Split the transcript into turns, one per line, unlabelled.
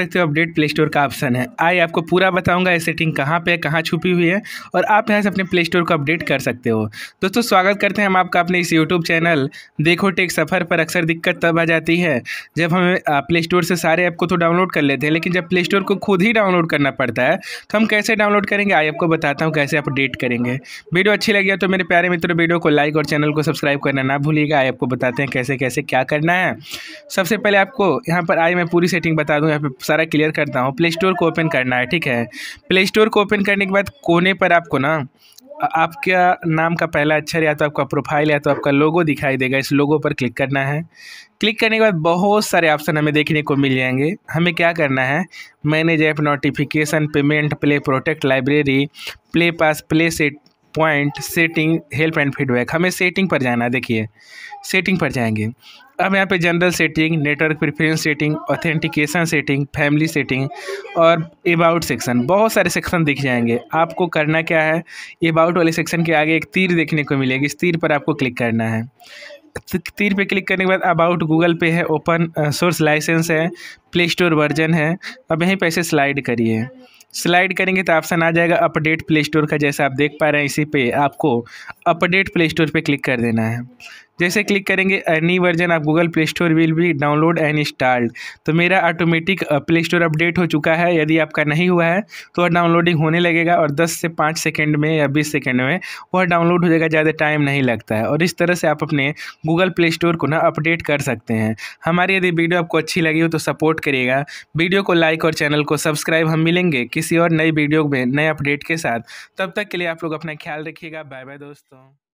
सकते हो update Play Store का ऑप्शन है आई आपको पूरा बताऊंगा ये सेटिंग कहाँ पे है कहाँ छुपी हुई है और आप यहाँ से अपने प्ले स्टोर को अपडेट कर सकते हो दोस्तों स्वागत करते हैं हम आपका अपने इस यूट्यूब चैनल देखो टेक सफ़र पर अक्सर दिक्कत तब आ जाती है जब हम प्ले स्टोर से सारे ऐप को तो डाउनलोड कर लेते हैं लेकिन जब प्ले स्टोर को खुद ही डाउनलोड करना पड़ता है तो हम कैसे डाउनलोड करेंगे आई आपको बताता हूँ कैसे अपडेट करेंगे वीडियो अच्छी लगी तो मेरे प्यारे मित्रों वीडियो को लाइक और चैनल को सब्सक्राइब करना ना भूलिएगा आई आपको बताते हैं कैसे कैसे क्या करना है सबसे पहले आपको यहाँ पर आई मैं पूरी सेटिंग बता दूँ यहाँ पर सारा क्लियर करता हूँ प्ले स्टोर को ओपन करना है ठीक है प्ले स्टोर को ओपन करने के बाद कोने पर आपको ना आपका नाम का पहला अक्षर या तो आपका प्रोफाइल या तो आपका लोगो दिखाई देगा इस लोगो पर क्लिक करना है क्लिक करने के बाद बहुत सारे ऑप्शन हमें देखने को मिल जाएंगे हमें क्या करना है manage app notification payment Play protect library Play pass Play set point setting help and feedback हमें सेटिंग पर जाना है देखिए सेटिंग पर जाएंगे अब यहाँ पे general setting network preference setting authentication setting family setting और अबाउट सेक्शन बहुत सारे सेक्शन दिख जाएंगे आपको करना क्या है अबाउट वाले सेक्शन के आगे एक तीर देखने को मिलेगी इस तीर पर आपको क्लिक करना है तीर पे क्लिक करने के बाद अबाउट गूगल पे है ओपन सोर्स लाइसेंस है प्ले स्टोर वर्जन है अब यहीं पर ऐसे स्लाइड करिए स्लाइड करेंगे तो ऑप्शन आ जाएगा अपडेट प्ले स्टोर का जैसा आप देख पा रहे हैं इसी पे आपको अपडेट प्ले स्टोर पे क्लिक कर देना है जैसे क्लिक करेंगे एनी वर्जन आप गूगल प्ले स्टोर विल भी डाउनलोड एंड इंस्टॉल्ड तो मेरा ऑटोमेटिक प्ले स्टोर अपडेट हो चुका है यदि आपका नहीं हुआ है तो वह डाउनलोडिंग होने लगेगा और 10 से 5 सेकंड में या 20 सेकंड में वह डाउनलोड हो जाएगा ज़्यादा टाइम नहीं लगता है और इस तरह से आप अपने गूगल प्ले स्टोर को ना अपडेट कर सकते हैं हमारी यदि वीडियो आपको अच्छी लगी हो तो सपोर्ट करिएगा वीडियो को लाइक और चैनल को सब्सक्राइब हम मिलेंगे किसी और नई वीडियो में नए अपडेट के साथ तब तक के लिए आप लोग अपना ख्याल रखिएगा बाय बाय दोस्तों